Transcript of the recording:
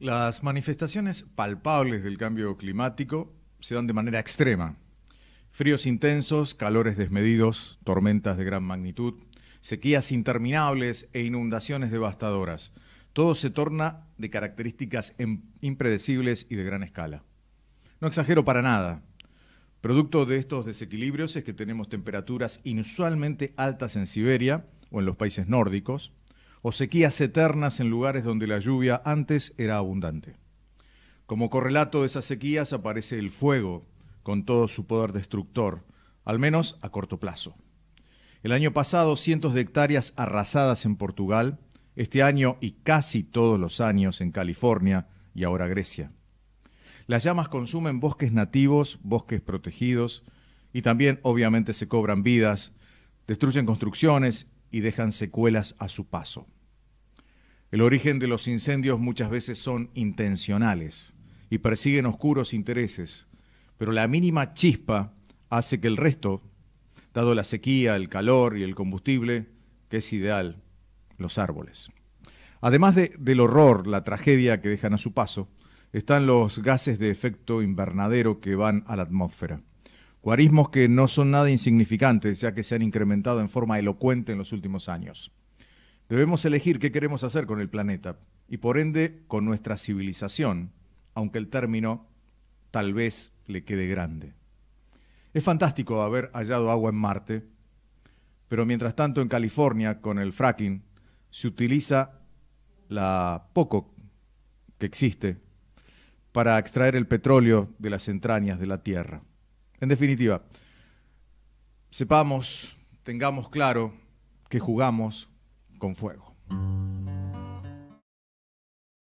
Las manifestaciones palpables del cambio climático se dan de manera extrema. Fríos intensos, calores desmedidos, tormentas de gran magnitud, sequías interminables e inundaciones devastadoras. Todo se torna de características em-, impredecibles y de gran escala. No exagero para nada. Producto de estos desequilibrios es que tenemos temperaturas inusualmente altas en Siberia o en los países nórdicos, o sequías eternas en lugares donde la lluvia antes era abundante. Como correlato de esas sequías aparece el fuego, con todo su poder destructor, al menos a corto plazo. El año pasado, cientos de hectáreas arrasadas en Portugal, este año y casi todos los años en California y ahora Grecia. Las llamas consumen bosques nativos, bosques protegidos, y también obviamente se cobran vidas, destruyen construcciones y dejan secuelas a su paso. El origen de los incendios muchas veces son intencionales y persiguen oscuros intereses, pero la mínima chispa hace que el resto, dado la sequía, el calor y el combustible, que es ideal, los árboles. Además del horror, la tragedia que dejan a su paso, están los gases de efecto invernadero que van a la atmósfera. Cuarismos que no son nada insignificantes, ya que se han incrementado en forma elocuente en los últimos años. Debemos elegir qué queremos hacer con el planeta y por ende con nuestra civilización, aunque el término tal vez le quede grande. Es fantástico haber hallado agua en Marte, pero mientras tanto en California, con el fracking, se utiliza la poco que existe para extraer el petróleo de las entrañas de la Tierra. En definitiva, sepamos, tengamos claro que jugamos con fuego.